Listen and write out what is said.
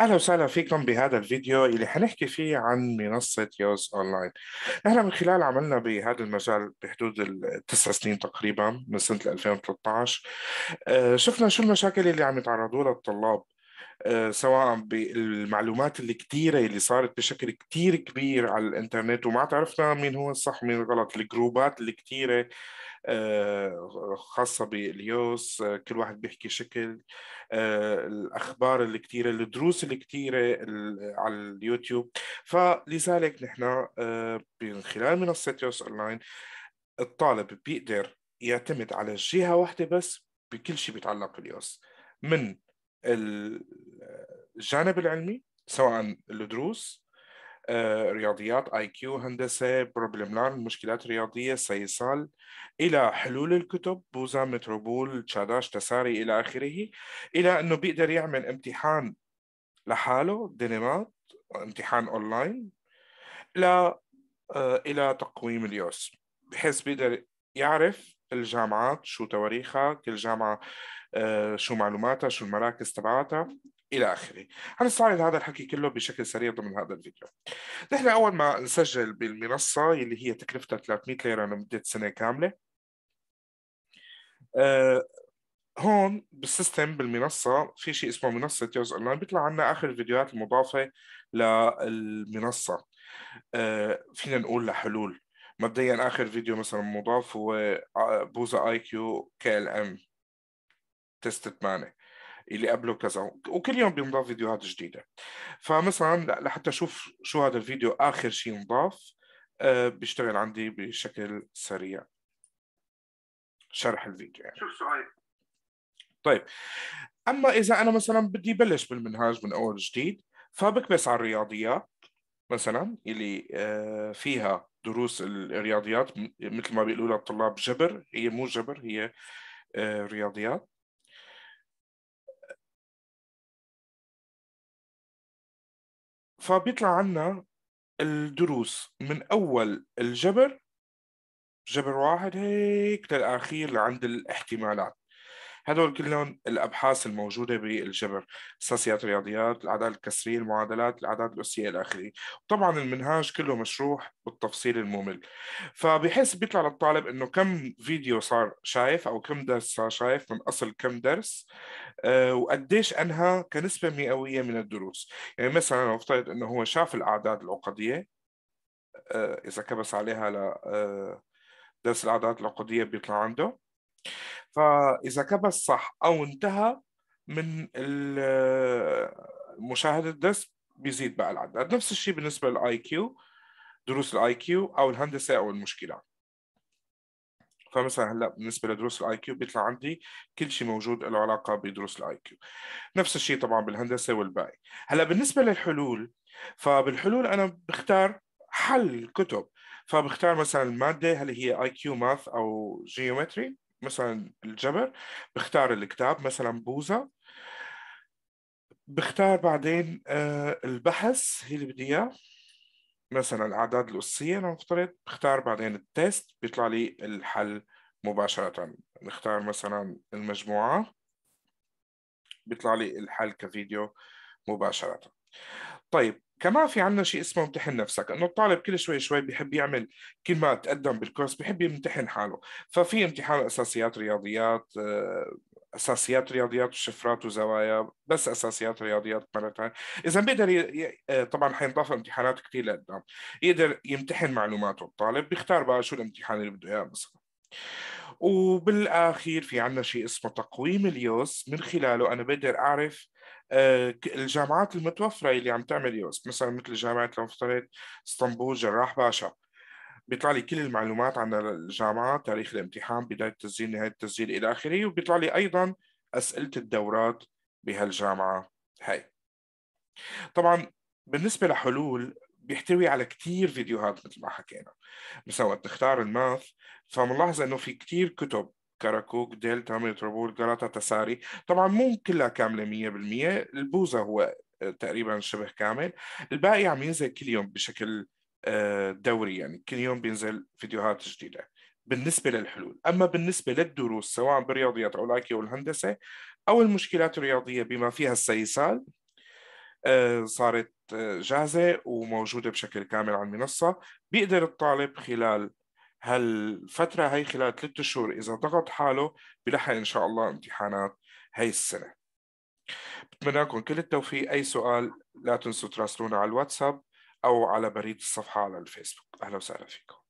اهلا وسهلا فيكم بهذا الفيديو اللي حنحكي فيه عن منصه يوز اونلاين. نحن من خلال عملنا بهذا المجال بحدود التسع سنين تقريبا من سنه 2013 آه، شفنا شو المشاكل اللي عم يتعرضوا لها الطلاب آه، سواء بالمعلومات الكثيرة اللي صارت بشكل كثير كبير على الانترنت وما عرفنا مين هو الصح مين الغلط الجروبات الكثيرة آه، خاصة باليوس آه، كل واحد بيحكي شكل الأخبار الكثيرة الدروس الكثيرة على اليوتيوب فلذلك نحن من خلال منصة يوس أونلاين الطالب بيقدر يعتمد على جهة واحدة بس بكل شيء بيتعلق باليوس من الجانب العلمي سواء الدروس آه، رياضيات اي كيو هندسه بروبلم لان مشكلات رياضيه سيصال الى حلول الكتب بوزا متروبول تشاداش تساري الى اخره الى انه بيقدر يعمل امتحان لحاله دينامات امتحان اونلاين آه، لا الى تقويم اليوس بحيث بيقدر يعرف كل جامعات شو تواريخها كل جامعة آه، شو معلوماتها شو المراكز تبعاتها الى اخره حنستعرض هذا الحكي كله بشكل سريع ضمن هذا الفيديو نحن اول ما نسجل بالمنصه اللي هي تكلفتها 300 ليره لمده سنه كامله آه، هون بالسيستم بالمنصه في شيء اسمه منصه يوز اونلاين بيطلع عنا اخر الفيديوهات المضافه للمنصه آه، فينا نقول لحلول مبدئيا اخر فيديو مثلا مضاف هو بوزا اي كيو كي ال ام تيست 8 اللي قبله كذا وكل يوم بينضاف فيديوهات جديده فمثلا لحتى اشوف شو هذا الفيديو اخر شيء انضاف آه، بيشتغل عندي بشكل سريع شرح الفيديو يعني شوف سؤال طيب اما اذا انا مثلا بدي بلش بالمنهاج من اول جديد فبكبس على الرياضيات مثلا اللي آه، فيها دروس الرياضيات مثل ما بيقولوا لها الطلاب جبر هي مو جبر هي آه، رياضيات فبيطلع عنا الدروس من أول الجبر جبر واحد هيك للأخير لعند الاحتمالات هدول كلهم الابحاث الموجوده بالجبر اساسيات الرياضيات الاعداد الكسريه المعادلات الاعداد الاسيه الى اخره وطبعا المنهاج كله مشروح بالتفصيل الممل فبحس بيطلع للطالب انه كم فيديو صار شايف او كم درس صار شايف من اصل كم درس آه، وقديش انهى كنسبه مئويه من الدروس يعني مثلا لو افترض انه هو شاف الاعداد العقديه آه، اذا كبس عليها ل آه، درس الاعداد العقديه بيطلع عنده فاذا كبس صح او انتهى من مشاهده الدرس بيزيد بقى العدد نفس الشيء بالنسبه للاي كيو دروس الاي كيو او الهندسه او المشكلات فمثلا هلا بالنسبه لدروس الاي كيو بيطلع عندي كل شيء موجود له علاقه بدروس الاي كيو نفس الشيء طبعا بالهندسه والباقي هلا بالنسبه للحلول فبالحلول انا بختار حل كتب فبختار مثلا الماده هل هي اي كيو ماث او جيومتري مثلا الجبر بختار الكتاب مثلا بوزة بختار بعدين آه، البحث هي اللي بدي اياه مثلا الاعداد الاسيه لنفترض بختار بعدين التيست بيطلع لي الحل مباشره نختار مثلا المجموعه بيطلع لي الحل كفيديو مباشرة طيب كمان في عندنا شيء اسمه امتحن نفسك انه الطالب كل شوي شوي بيحب يعمل كل ما تقدم بالكورس بيحب يمتحن حاله ففي امتحان اساسيات رياضيات آه، اساسيات رياضيات وشفرات وزوايا بس اساسيات رياضيات مره ثانيه اذا بيقدر ي... آه، طبعا حينضاف امتحانات كثير لقدام يقدر يمتحن معلوماته الطالب بيختار بقى شو الامتحان اللي بده اياه مثلا وبالاخير في عندنا شيء اسمه تقويم اليوس من خلاله انا بقدر اعرف آه، الجامعات المتوفره اللي عم تعمل يوس مثلا مثل جامعه لو افترضت اسطنبول جراح باشا بيطلع لي كل المعلومات عن الجامعه تاريخ الامتحان بدايه التسجيل نهايه التسجيل الى اخره وبيطلع لي ايضا اسئله الدورات بهالجامعه هاي طبعا بالنسبه لحلول بيحتوي على كتير فيديوهات مثل ما حكينا بس وقت تختار الماث فملاحظة انه في كتير كتب كراكوك دلتا ميتروبول جلاتا تساري طبعا مو كلها كاملة 100% البوزة هو آه، تقريبا شبه كامل الباقي عم ينزل كل يوم بشكل آه، دوري يعني كل يوم بينزل فيديوهات جديدة بالنسبة للحلول أما بالنسبة للدروس سواء بالرياضيات أو الأيكي والهندسة أو المشكلات الرياضية بما فيها السيسال آه، صارت جاهزة وموجودة بشكل كامل على المنصة بيقدر الطالب خلال هالفترة هي خلال ثلاثة شهور إذا ضغط حاله بلحق إن شاء الله امتحانات هي السنة بتمنى لكم كل التوفيق أي سؤال لا تنسوا تراسلونا على الواتساب أو على بريد الصفحة على الفيسبوك أهلا وسهلا فيكم